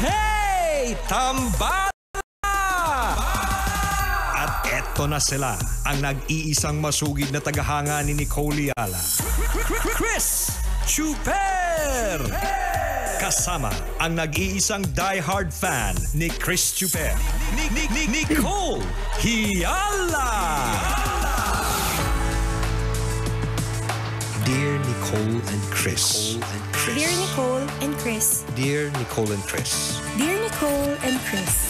Hey! Tambala! At eto na sila, ang nag-iisang masugid na tagahanga ni Nicole Yala. Chris Chuper! Kasama ang nag-iisang die-hard fan ni Chris Chuper. Ni, ni, ni, Nicole Hiala! Hiala! Nicole and Chris. Dear Nicole and Chris. Dear Nicole and Chris. Dear Nicole and Chris.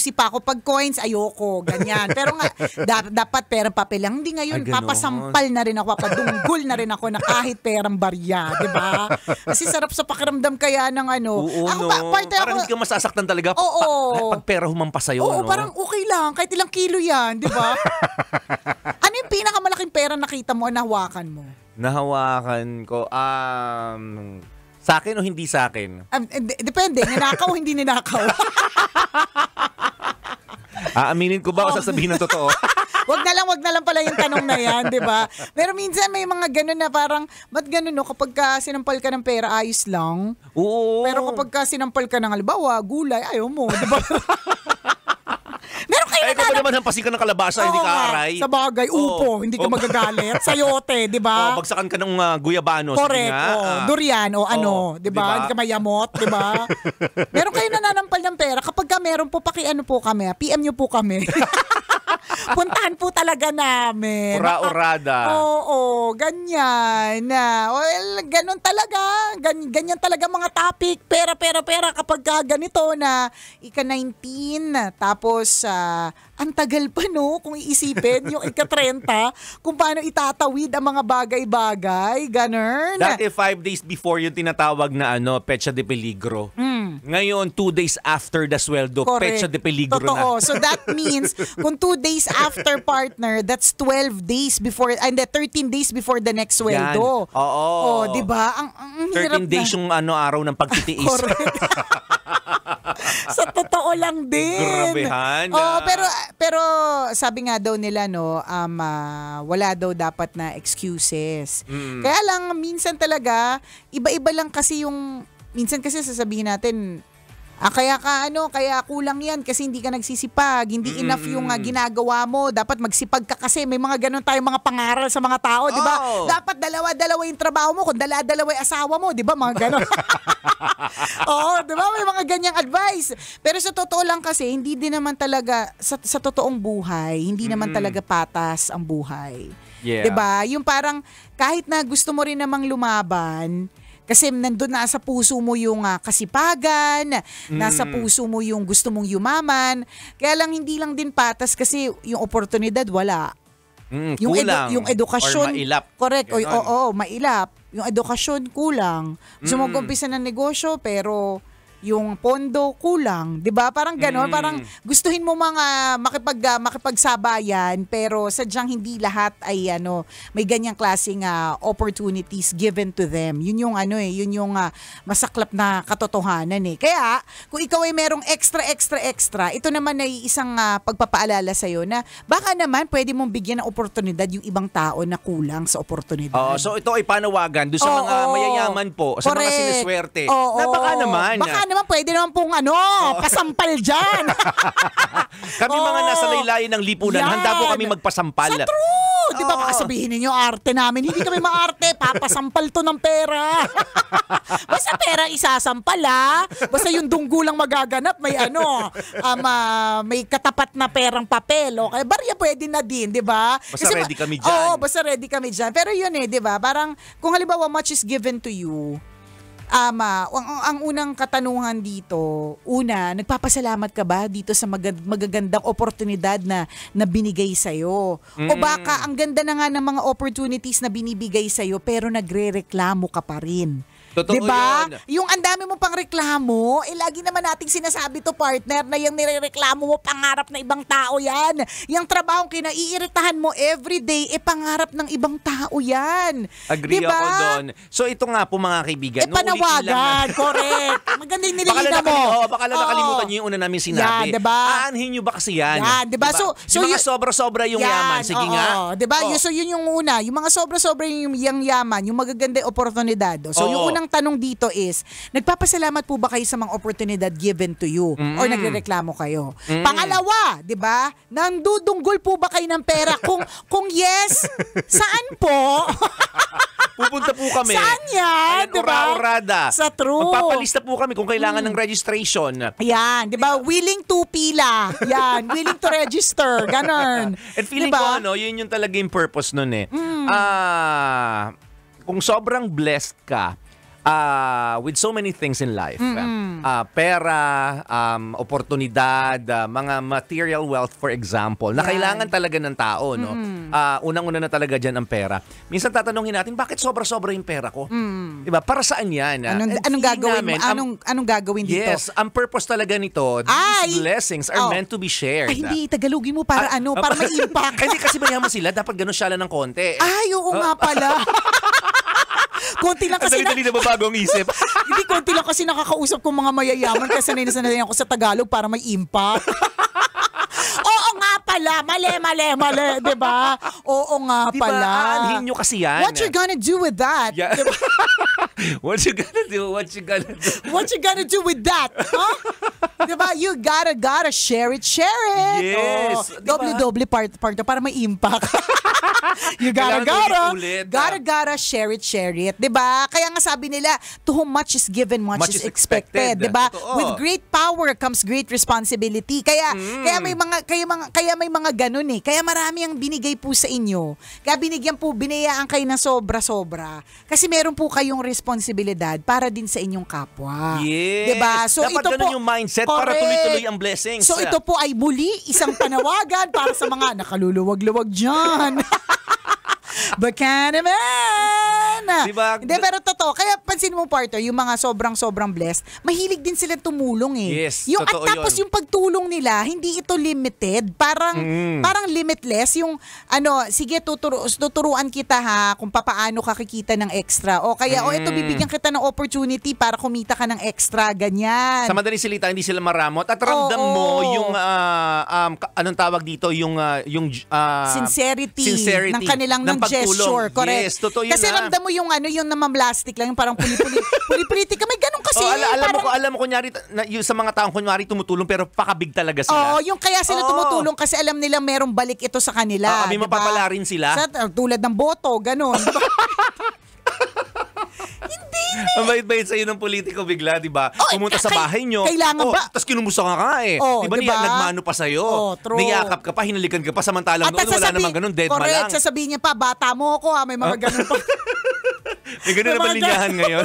juicy pa ako. Pag coins, ayoko. Ganyan. Pero nga, da- dapat perang papel lang. Hindi ngayon, Ay, papasampal na rin ako. Papadunggol na rin ako na kahit perang barya. ba diba? Kasi sarap sa pakiramdam kaya ng ano. Oo, ako, no. pa, parte parang ako, hindi ka masasaktan talaga. Oo. Pa, pag pera humampas sa'yo. Oo, no? parang okay lang. Kahit ilang kilo yan. ba diba? ano yung pinakamalaking pera nakita mo o nahawakan mo? Nahawakan ko, um, sa akin o hindi sa akin? Um, eh, d- depende, ninakaw o hindi ninakaw. Aaminin ko ba o sasabihin ng totoo? wag na lang, wag na lang pala yung tanong na yan, di ba? Pero minsan may mga ganun na parang, ba't ganun no? Kapag ka sinampal ka ng pera, ayos lang. Oo. Pero kapag ka sinampal ka ng, halimbawa, gulay, ayaw mo, di ba? Meron kayo eh, ikaw naman hampasikan ng kalabasa, Oo hindi ka aray. Sa bagay, upo, Oo. hindi ka Oo. magagalit. Sayote, di ba? Oh, bagsakan ka ng uh, guyabano. Correct. nga. oh, Ah. durian o ano, Oo, 'di diba? ba? Hindi ka mayamot, 'di ba? meron kayo nananampal ng pera kapag ka meron po paki ano po kami, ah, PM niyo po kami. puntahan po talaga namin. Ura-urada. Oo, oh, oh, ganyan. Well, ganun talaga. Gan ganyan talaga mga topic. Pera, pera, pera. Kapag ka ganito na ika-19, tapos uh, ang tagal pa no kung iisipin yung ika-30 kung paano itatawid ang mga bagay-bagay, ganun. Dati five days before yung tinatawag na ano, pecha de peligro. Mm. Ngayon, two days after the sweldo, petsa de peligro Totoo. na. So that means, kung two days after partner, that's 12 days before, and the 13 days before the next sweldo. Yan. Oo. Oh, di ba? Ang, ang hirap 13 days na. yung ano, araw ng pagtitiis. sa totoo lang din. Grabehan. Oh, pero pero sabi nga daw nila no, um, uh, wala daw dapat na excuses. Mm. Kaya lang minsan talaga iba-iba lang kasi yung minsan kasi sasabihin natin, ah, kaya ka ano, kaya kulang yan kasi hindi ka nagsisipag, hindi mm-hmm. enough yung uh, ginagawa mo, dapat magsipag ka kasi may mga ganun tayong mga pangaral sa mga tao, oh. di ba? Dapat dalawa-dalawa yung trabaho mo, kung dala-dalawa yung asawa mo, di ba? Mga ganun. Oo, di ba? May mga ganyang advice. Pero sa totoo lang kasi, hindi din naman talaga, sa, sa totoong buhay, hindi mm-hmm. naman talaga patas ang buhay. Yeah. 'Di ba? Yung parang kahit na gusto mo rin namang lumaban, kasi nandun na sa puso mo yung uh, kasipagan, mm. nasa puso mo yung gusto mong yumaman. Kaya lang hindi lang din patas kasi yung oportunidad wala. Mm, yung kulang. Edu- yung edukasyon. Or mailap. Correct. Oo, oh, oh, mailap. Yung edukasyon kulang. Gusto mm. mo ng negosyo pero yung pondo kulang, 'di ba? Parang gano'n, mm. parang gustuhin mo mga makipag ah, makipagsabayan pero sadyang hindi lahat ay ano, may ganyang klaseng uh, opportunities given to them. Yun yung ano eh, yun yung uh, masaklap na katotohanan eh. Kaya kung ikaw ay merong extra extra extra, ito naman ay isang uh, pagpapaalala sa iyo na baka naman pwede mong bigyan ng oportunidad yung ibang tao na kulang sa oportunidad. Oh, so ito ay panawagan do sa oh, mga oh, mayayaman po, sa mga sineswerte. Oh, Napaka naman. Baka naman, pwede naman pong ano, oh. pasampal dyan. kami oh. mga nasa laylayan ng lipunan, Yan. handa po kami magpasampal. Sa true! Di ba, oh. baka sabihin ninyo, arte namin. Hindi kami maarte, papasampal to ng pera. Basta pera isasampal ha. Basta yung dunggulang magaganap, may ano, um, uh, may katapat na perang papel. Okay, barya pwede na din, di ba? Basta Kasi, ready kami dyan. Oo, oh, basta ready kami dyan. Pero yun eh, di ba? Parang kung halimbawa much is given to you, Ama, ang, ang unang katanungan dito, una, nagpapasalamat ka ba dito sa mag- magagandang oportunidad na, na binigay sa'yo? Mm. O baka ang ganda na nga ng mga opportunities na binibigay sa iyo pero nagrereklamo ka pa rin. Totoo diba? yun. Yung ang dami mo pang reklamo, eh lagi naman nating sinasabi to partner na yung nireklamo mo pangarap na ibang tao yan. Yung trabaho kinaiiritahan mo everyday, day, eh pangarap ng ibang tao yan. Agree diba? ako doon. So ito nga po mga kaibigan. Eh panawagan, correct. Maganda yung nililina mo. Oh, baka lang nakalimutan nyo yung una namin sinabi. Yan, diba? Aanhin nyo ba kasi yan? Yan, diba? diba? So, so yung mga sobra-sobra yung yan, yaman. Sige oo, nga. Diba? Oh. So yun yung una. Yung mga sobra-sobra yung, yung yaman, yung magaganda yung oportunidad. So oo. yung una ang tanong dito is, nagpapasalamat po ba kayo sa mga oportunidad given to you? Mm. Or nagrereklamo kayo? Mm. Pangalawa, di ba? Nandudunggol po ba kayo ng pera? Kung, kung yes, saan po? Pupunta po kami. Saan yan? Ayan, diba? ura Sa true. Magpapalista po kami kung kailangan mm. ng registration. Yan. Di ba? Willing to pila. Yan. Willing to register. Ganon. And feeling diba? ko ano, yun yung talaga yung purpose nun eh. Mm. Ah... Uh, kung sobrang blessed ka, uh, with so many things in life. Mm-hmm. Uh, pera, um, oportunidad, uh, mga material wealth for example, na kailangan talaga ng tao. No? Mm-hmm. Uh, Unang-una na talaga dyan ang pera. Minsan tatanungin natin, bakit sobra-sobra yung pera ko? Mm-hmm. Diba? Para saan yan? Anong, anong gagawin namin, mo? Anong, anong gagawin dito? Yes, ang purpose talaga nito, these Ay! blessings are oh. meant to be shared. Ay, hindi, Tagalogin mo para ah, ano, para may impact. Hindi kasi mayaman sila, dapat ganun siya lang ng konti. Ay, oo oh. nga pala. konti lang kasi na... Dali na mabago ang isip. hindi, konti lang kasi nakakausap ko mga mayayaman kasi ninasanay ako sa Tagalog para may impact. Oo nga pala, mali, mali, mali, di ba? Oo nga diba, pala. Di ba, nyo kasi yan. What you gonna do with that? Yeah. Diba? what you gonna do? What you gonna do? What you gonna do with that? Huh? diba? You gotta, gotta share it, share it. Yes. Oh, diba? part, part para may impact. you gotta, gotta, ulit, ah. gotta, gotta share it, share it. Diba? Kaya nga sabi nila, to whom much is given, much, much is expected. expected. Diba? Totoo. With great power comes great responsibility. Kaya, mm. kaya may mga, kaya mga, kaya may mga ganun eh. Kaya marami ang binigay po sa inyo. Kaya binigyan po, binayaan kayo ng sobra-sobra. Kasi meron po kayong responsibility responsibilidad para din sa inyong kapwa. Yes. Diba? So Dapat ito ganun po, yung mindset correct. para tuloy-tuloy ang blessings. So ito po ay muli isang panawagan para sa mga nakaluluwag-luwag dyan. Bacana man! Diba? Hindi, pero totoo. Kaya pansin mo, partner, yung mga sobrang-sobrang blessed, mahilig din sila tumulong eh. Yes, yung, at tapos yun. yung pagtulong nila, hindi ito limited. Parang mm. parang limitless. Yung, ano, sige, tuturo, tuturuan kita ha kung paano ka kikita ng extra. O kaya, mm. o ito, bibigyan kita ng opportunity para kumita ka ng extra. Ganyan. Sa madaling salita, hindi sila maramot. At ramdam oh, mo yung, uh, um, anong tawag dito, yung, uh, yung uh, sincerity, sincerity ng kanilang ng gesture, correct. Yes, totoo yun Kasi na. Ah. ramdam mo yung ano, yung naman lang, yung parang puli-puli. Puli-puli ka, may ganun kasi. Oh, ala, alam parang, mo ko, alam mo kunyari, na, yung sa mga taong kunyari tumutulong pero pakabig talaga sila. Oo, oh, yung kaya sila oh. tumutulong kasi alam nila merong balik ito sa kanila. Oh, ah, kami diba? mapapala rin sila. Sa, tulad ng boto, ganun. Ang bait-bait sa'yo ng politiko bigla, di ba? Oh, Pumunta sa bahay nyo. Kailangan oh, ba? Tapos kinumusta ka nga eh. Oh, di ba diba? niya nagmano pa sa'yo? Oh, Niyakap ka pa, hinalikan ka pa, samantalang At noon sasabi, wala namang ganun, dead correct, ma lang. Correct, sasabihin niya pa, bata mo ako ha, ah, may mga ganun pa. Eh, May ganun na ba linyahan ngayon?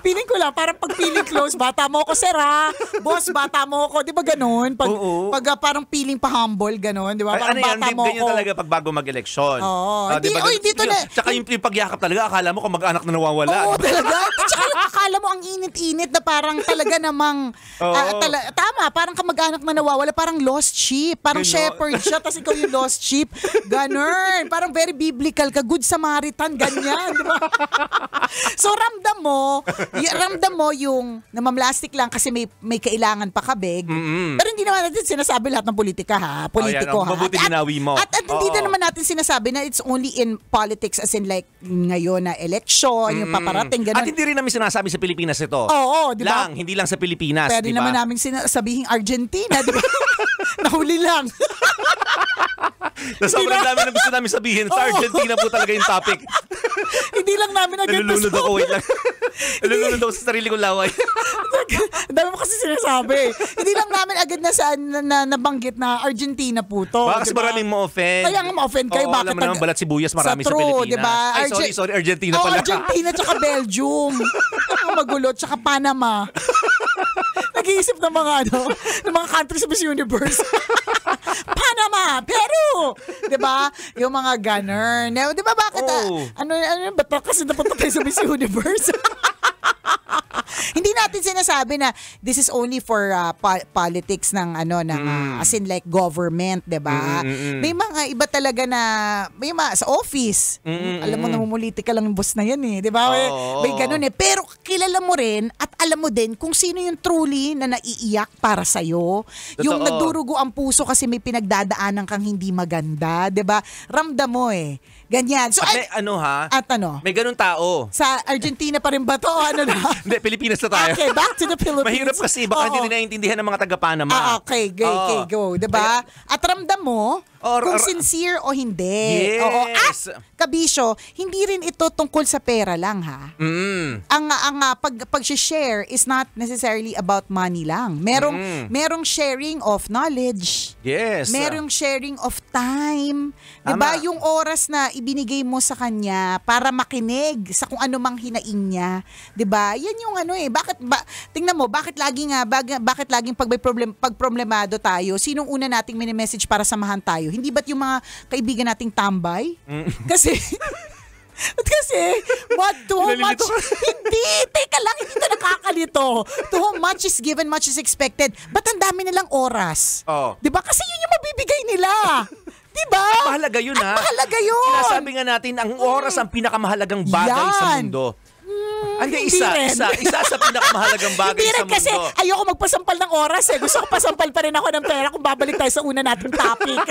Piling ko lang, parang pag piling close, bata mo ako, sir ha? Boss, bata mo ako. Di ba ganun? Pag, Oo. pag uh, parang piling pa-humble, ganun. Di ba? Parang ano yan, bata mo ganyan ko. talaga pag bago mag-eleksyon. Oo. Ah, di ba? Diba? Oy, dito na. Tsaka yung, yung pagyakap talaga, akala mo mag anak na nawawala. Oo, talaga. Tsaka akala mo ang init-init na parang talaga namang, uh, tala- tama, parang kamag-anak na nawawala, parang lost sheep. Parang shepherd siya, tapos ikaw yung lost sheep. Ganun. Parang very biblical ka, good Samaritan, ganyan. Di ba? so ramdam mo, ramdam mo yung namamlastic lang kasi may may kailangan pa kabig. Mm-hmm. Pero hindi naman natin sinasabi lahat ng politika ha, politiko oh, yan, ha. Mabuti at, mo. At, at, at hindi na naman natin sinasabi na it's only in politics as in like ngayon na election, mm-hmm. yung paparating ganun. At hindi rin namin sinasabi sa Pilipinas ito. Oo, oh, oh, di ba? Lang, hindi lang sa Pilipinas, di Pwede diba? naman namin sinasabihin Argentina, di ba? Nahuli lang. na sobrang dami na gusto namin sabihin. Sa Argentina po talaga yung topic. Hindi lang namin agad Nalulunod ako, wait lang. Nalulunod ako sa sarili kong laway. dami mo kasi sinasabi. Hindi lang namin agad na, sa, na, na nabanggit na Argentina po to. Baka kasi diba? maraming ma-offend. Kaya nga ma-offend kayo. Oo, bakit alam mo naman balat sibuyas marami sa, true, sa Pilipinas. Diba? Ay, Arge- sorry, sorry. Argentina pala. Oh, Argentina tsaka Belgium. Ang magulo. Tsaka Panama. Nag-iisip ng mga ano, ng mga countries sa Miss Universe. Panama, Peru! Di ba? Yung mga ganern. Di ba bakit? Ah, oh. ano, ano, ba kasi dapat tayo sa Miss Universe? Hindi natin sinasabi na this is only for uh, po- politics ng ano ng ah, mm. uh, as in like government, 'di ba? Mm, mm, mm. May mga iba talaga na may mga sa office. Mm-hmm. Alam mo namumuliti ka lang ng boss na 'yan eh, 'di ba? Oh, may, may ganun eh. Pero kilala mo rin at alam mo din kung sino yung truly na naiiyak para sa iyo. Yung nagdurugo ang puso kasi may pinagdadaanan kang hindi maganda, 'di ba? Ramdam mo eh. Ganyan. So, at may, ano ha? At ano? May ganun tao. Sa Argentina pa rin ba to? Ano na? Hindi, Pilipinas na tayo. Okay, back to the Philippines. Mahirap kasi baka Oo. hindi nila intindihan ng mga taga-Panama. Ah, okay, okay, okay, go. Diba? Kaya, at ramdam mo, Or, kung or, sincere o hindi. Yes. Oo. At, kabisyo, hindi rin ito tungkol sa pera lang ha. Mm. Ang, ang ah, pag, pag-share is not necessarily about money lang. Merong, mm. merong sharing of knowledge. Yes. Merong sharing of time. Tama. Diba? Yung oras na ibinigay mo sa kanya para makinig sa kung ano mang hinaing niya. Diba? Yan yung ano eh. Bakit ba, tingnan mo, bakit lagi nga, bag, bakit laging pag may problem, pag problemado tayo, sinong una nating mini-message para samahan tayo? Hindi ba't yung mga kaibigan nating tambay? Mm. Kasi... Kasi, what, too much, hindi, teka lang, hindi to nakakalito. Too much is given, much is expected. Ba't ang dami nilang oras? Oh. Di ba? Kasi yun yung mabibigay nila. Di ba? Mahalaga yun, ha? Ah. mahalaga yun. Sinasabi nga natin, ang oras mm. ang pinakamahalagang bagay Yan. sa mundo. Mm. Ano ka, isa, rin. isa, isa sa pinakamahalagang bagay hindi sa mundo. kasi ayoko magpasampal ng oras eh. Gusto ko pasampal pa rin ako ng pera kung babalik tayo sa una nating topic.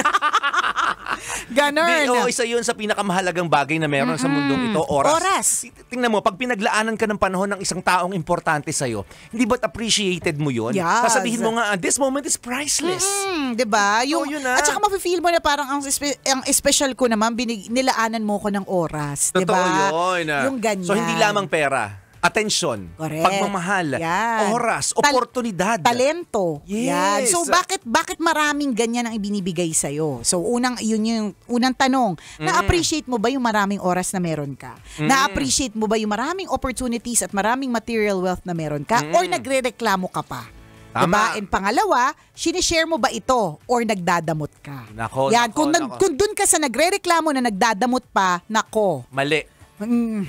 Ganon. Oo, oh, isa yun sa pinakamahalagang bagay na meron mm-hmm. sa mundong ito, oras. Oras. Tingnan mo, pag pinaglaanan ka ng panahon ng isang taong importante sa'yo, hindi ba't appreciated mo yun? Yes. Sasabihin mo nga, this moment is priceless. Mm, di ba? Yung, oh, yun na. At saka mafe-feel mo na parang ang, espe- ang special ko naman, binig- nilaanan mo ko ng oras. Totoo diba? yun. Yung ganyan. So, hindi lamang pera atensyon, Correct. pagmamahal, Yan. oras, Tal- oportunidad. Talento. Yes. Yan. So bakit bakit maraming ganyan ang ibinibigay sa iyo? So unang yun yung unang tanong, mm. na-appreciate mo ba yung maraming oras na meron ka? Mm. Na-appreciate mo ba yung maraming opportunities at maraming material wealth na meron ka mm. or nagrereklamo ka pa? Tama. Diba? And pangalawa, sinishare mo ba ito or nagdadamot ka? Nako, Yan, nako, kung, nag, kung dun ka sa nagrereklamo na nagdadamot pa, nako. Mali. Mm.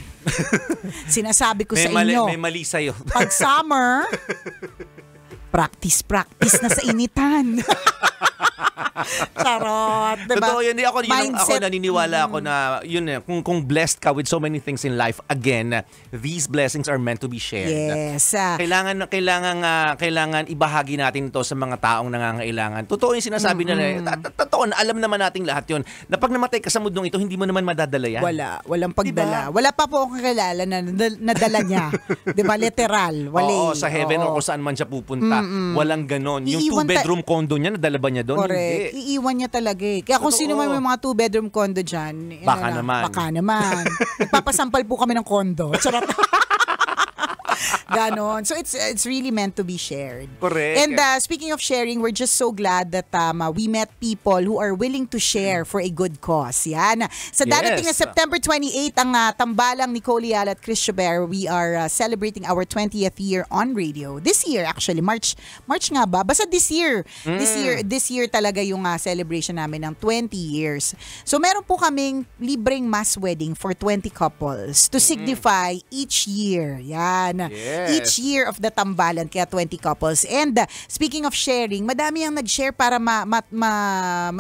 Sinasabi ko may sa mali, inyo. May mali sa'yo. pag summer, practice, practice na sa initan. Charot diba? Totoo yun. ako, yun ako naniniwala ako mm-hmm. na, yun eh, kung, kung blessed ka with so many things in life, again, these blessings are meant to be shared. Yes. Ah. kailangan, kailangan, uh, kailangan ibahagi natin to sa mga taong nangangailangan. Totoo yung sinasabi eh. mm-hmm. nila. Totoo, alam naman nating lahat yun. Na pag namatay ka sa mundong ito, hindi mo naman madadala yan. Wala. Walang diba? pagdala. Diba? Wala pa po akong kakilala na nadala niya. Di ba? Literal. Wala. Oo, eh. sa heaven Oo. o kung saan man siya pupunta. Mm-mm. Walang ganon. Yung two-bedroom condo niya, nadala ba niya doon? Correct. Hindi. Iiwan niya talaga eh. Kaya kung Totoo. sino man may mga two-bedroom condo dyan, baka ano naman. Baka naman. Nagpapasampal po kami ng condo. Charot. Ganon. So it's it's really meant to be shared. Correct. And uh, speaking of sharing, we're just so glad that um, uh, we met people who are willing to share for a good cause. Yan. Sa darating yes. na September 28, ang uh, tambalang ni Colial at Chris Chabert, we are uh, celebrating our 20th year on radio. This year actually, March March nga ba? Basta this year. Mm. This year this year talaga yung uh, celebration namin ng 20 years. So meron po kaming libreng mass wedding for 20 couples to mm. signify mm. each year. Yan. Yes each year of the tambalan, kaya 20 couples. And uh, speaking of sharing, madami ang nag-share para ma, ma, ma,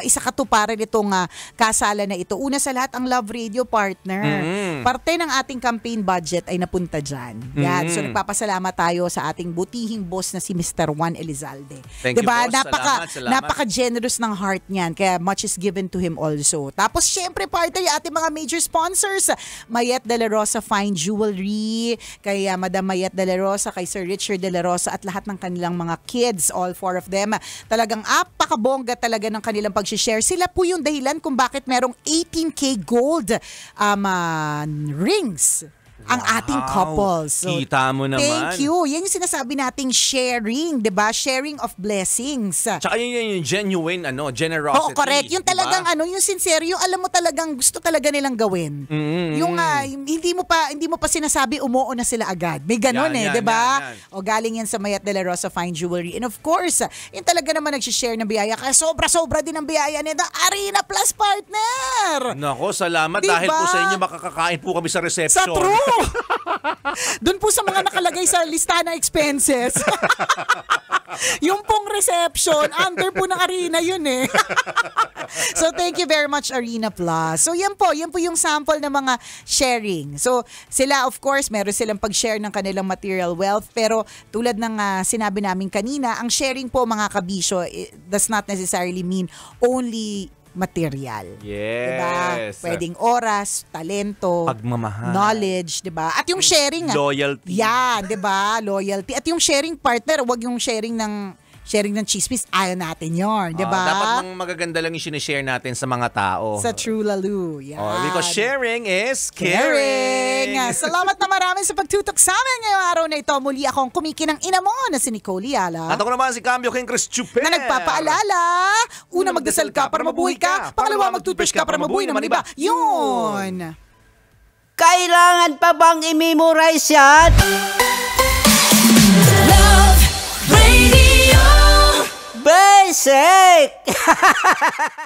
maisakatuparan itong uh, kasala na ito. Una sa lahat, ang Love Radio Partner. Mm-hmm. Parte ng ating campaign budget ay napunta dyan. yeah. Mm-hmm. So nagpapasalamat tayo sa ating butihing boss na si Mr. Juan Elizalde. Thank diba? you, boss. Napaka, salamat, salamat. Napaka-generous ng heart niyan. Kaya much is given to him also. Tapos syempre, partner, yung ating mga major sponsors. Mayet De La Rosa Fine Jewelry, kaya Madam Mayet De La Rosa, kay Sir Richard De La Rosa at lahat ng kanilang mga kids, all four of them. Talagang apakabongga talaga ng kanilang pag-share. Sila po yung dahilan kung bakit merong 18K gold um, uh, rings ang ating wow. couples. So, Kita mo naman. Thank you. Yan yung sinasabi nating sharing, 'di ba? Sharing of blessings. Tsaka yun, yun yung genuine ano, generosity. Oo, correct. Yung talagang diba? ano, yung sincere, yung alam mo talagang gusto talaga nilang gawin. Mm-hmm. Yung uh, hindi mo pa hindi mo pa sinasabi umuo na sila agad. May ganun yan, eh, 'di ba? O galing yan sa Mayat de la Rosa Fine Jewelry. And of course, yung talaga naman nag-share ng biyaya kaya sobra-sobra din ang biyaya nito. Arena Plus partner. Nako, salamat diba? dahil po diba? sa inyo makakakain po kami sa reception. Sa true Doon po sa mga nakalagay sa lista na expenses. yung pong reception, under po ng Arena yun eh. so thank you very much Arena Plus. So yan po, yan po yung sample ng mga sharing. So sila of course, meron silang pag-share ng kanilang material wealth pero tulad ng uh, sinabi namin kanina, ang sharing po mga kabisyo it eh, does not necessarily mean only material. Diba? Yes. Diba? Pwedeng oras, talento, pagmamahal, knowledge, 'di ba? At yung sharing, ah. loyalty. Yan, 'di ba? Loyalty. At yung sharing partner, 'wag yung sharing ng sharing ng chismis, ayaw natin yon, di ah, ba? Uh, dapat lang magaganda lang yung share natin sa mga tao. Sa True Lalu, yan. Oh, because sharing is caring. caring. Salamat na marami sa pagtutok sa amin ngayong araw na ito. Muli akong kumikinang ina mo na si Nicole Yala. At ako naman si Cambio King Chris Chuper. Na nagpapaalala, una magdasal ka para mabuhay ka, pangalawa magtutubrush ka para mabuhay naman iba. Yun! Kailangan pa bang i-memorize yan? Basic!